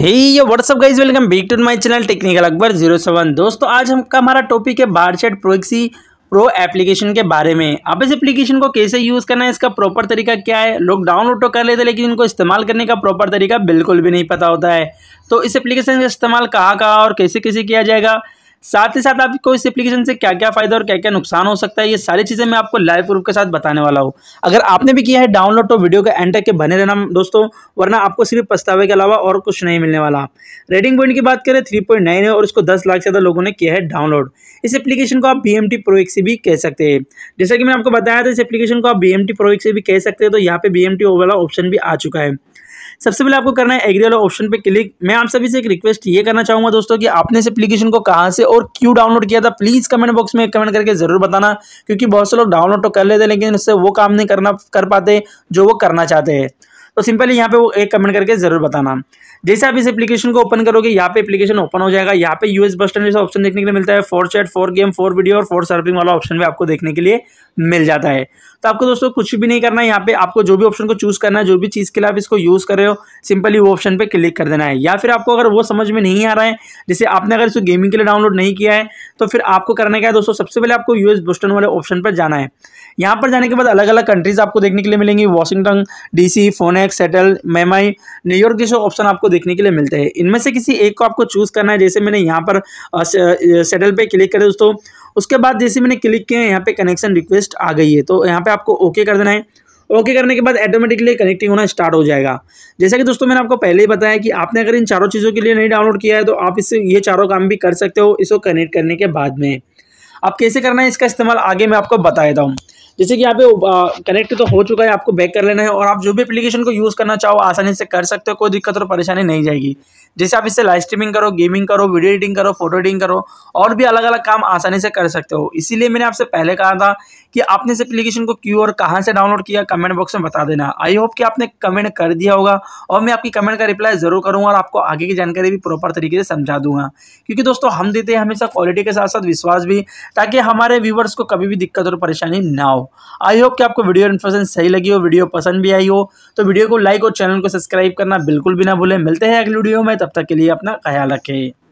hey yo what's up guys welcome back to my channel technical Akbar zero seven दोस्तों आज हम का हमारा टॉपिक है बारचेट प्रोक्सी प्रो एप्लीकेशन के बारे में अब इस एप्लीकेशन को कैसे यूज़ करना है इसका प्रॉपर तरीका क्या है लोग डाउनलोड तो कर लेते हैं लेकिन इनको इस्तेमाल करने का प्रॉपर तरीका बिल्कुल भी नहीं पता होता है तो इस एप्लीकेशन का इस्तेमाल कहाँ कहाँ और कैसे कैसे किया जाएगा साथ ही साथ आपको इस एप्लीकेशन से क्या क्या फ़ायदा और क्या क्या नुकसान हो सकता है ये सारी चीज़ें मैं आपको लाइव प्रूफ के साथ बताने वाला हूँ अगर आपने भी किया है डाउनलोड तो वीडियो का एंटर के बने रहना दोस्तों वरना आपको सिर्फ पछतावे के अलावा और कुछ नहीं मिलने वाला रेडिंग पॉइंट की बात करें थ्री पॉइंट नाइन है और इसको दस लाख से ज़्यादा लोगों ने किया है डाउनलोड इस एप्लीकेशन को आप बी एम से भी कह सकते हैं जैसा कि मैंने आपको बताया था इस एप्लीकेशन को आप बी एम से भी कह सकते हैं तो यहाँ पे बी एम वाला ऑप्शन भी आ चुका है सबसे पहले आपको करना है एग्री वाला ऑप्शन पे क्लिक मैं आप सभी से एक रिक्वेस्ट ये करना चाहूंगा दोस्तों कि आपने इस एप्लीकेशन को कहाँ से और क्यों डाउनलोड किया था प्लीज़ कमेंट बॉक्स में कमेंट करके ज़रूर बताना क्योंकि बहुत से लोग डाउनलोड तो कर लेते हैं लेकिन उससे वो काम नहीं करना कर पाते जो वो करना चाहते हैं तो सिंपली यहाँ पे वो एक कमेंट करके ज़रूर बताना जैसे आप इस एप्लीकेशन को ओपन करोगे यहाँ पे एप्लीकेशन ओपन हो जाएगा यहाँ पे यूएस बस्टन जैसा ऑप्शन देखने के लिए मिलता है for chat for game for video और फोर सर्विंग वाला ऑप्शन भी आपको देखने के लिए मिल जाता है तो आपको दोस्तों कुछ भी नहीं करना है यहाँ पे आपको जो भी ऑप्शन को चूज़ करना है जो भी चीज़ के लिए आप इसको यूज़ कर रहे हो सिंपली वो ऑप्शन पर क्लिक कर देना है या फिर आपको अगर वो समझ में नहीं आ रहा है जैसे आपने अगर इसको गेमिंग के लिए डाउनलोड नहीं किया है तो फिर आपको करने का है दोस्तों सबसे पहले आपको यूएस बुस्टन वाले ऑप्शन पर जाना है यहाँ पर जाने के बाद अलग अलग कंट्रीज़ आपको देखने के लिए मिलेंगी Washington DC Phoenix Seattle Miami New York जैसे ऑप्शन आपको देखने के लिए मिलते हैं इनमें से किसी एक को आपको चूज़ करना है जैसे मैंने यहाँ पर सेटल पे क्लिक करें दोस्तों उसके बाद जैसे मैंने क्लिक किया है यहाँ पे कनेक्शन रिक्वेस्ट आ गई है तो यहाँ पे आपको ओके कर देना है ओके करने के बाद ऑटोमेटिकली कनेक्टिंग होना स्टार्ट हो जाएगा जैसा कि दोस्तों मैंने आपको पहले ही बताया कि आपने अगर इन चारों चीज़ों के लिए नहीं डाउनलोड किया है तो आप इससे ये चारों काम भी कर सकते हो इसको कनेक्ट करने के बाद में आप कैसे करना है इसका इस्तेमाल आगे मैं आपको बता देता हूँ जैसे कि यहाँ पे कनेक्ट तो हो चुका है आपको बैक कर लेना है और आप जो भी एप्लीकेशन को यूज़ करना चाहो आसानी से कर सकते हो कोई दिक्कत और परेशानी नहीं जाएगी जैसे आप इससे लाइव स्ट्रीमिंग करो गेमिंग करो वीडियो एडिटिंग करो फोटो एडिटिंग करो और भी अलग अलग काम आसानी से कर सकते हो इसीलिए मैंने आपसे पहले कहा था कि आपने इस एप्लीकेशन को क्यों और कहाँ से डाउनलोड किया कमेंट बॉक्स में बता देना आई होप कि आपने कमेंट कर दिया होगा और मैं आपकी कमेंट का रिप्लाई ज़रूर करूँगा और आपको आगे की जानकारी भी प्रॉपर तरीके से समझा दूंगा क्योंकि दोस्तों हम देते हैं हमेशा क्वालिटी के साथ साथ विश्वास भी ताकि हमारे व्यूवर्स को कभी भी दिक्कत और परेशानी ना हो आई होप कि आपको वीडियो इन्फॉर्मेशन सही लगी हो वीडियो पसंद भी आई हो तो वीडियो को लाइक और चैनल को सब्सक्राइब करना बिल्कुल भी ना भूलें मिलते हैं अगली वीडियो में तब तक के लिए अपना ख्याल रखें